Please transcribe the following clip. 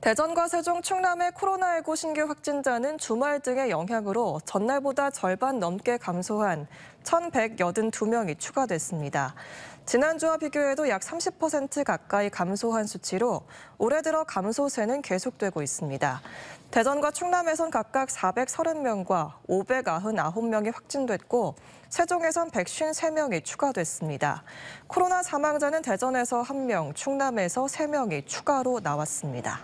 대전과 세종, 충남의 코로나19 신규 확진자는 주말 등의 영향으로 전날보다 절반 넘게 감소한 1,182명이 추가됐습니다. 지난주와 비교해도 약 30% 가까이 감소한 수치로 올해 들어 감소세는 계속되고 있습니다. 대전과 충남에선 각각 430명과 599명이 확진됐고 세종에선 153명이 추가됐습니다. 코로나 사망자는 대전에서 1명, 충남에서 3명이 추가로 나왔습니다.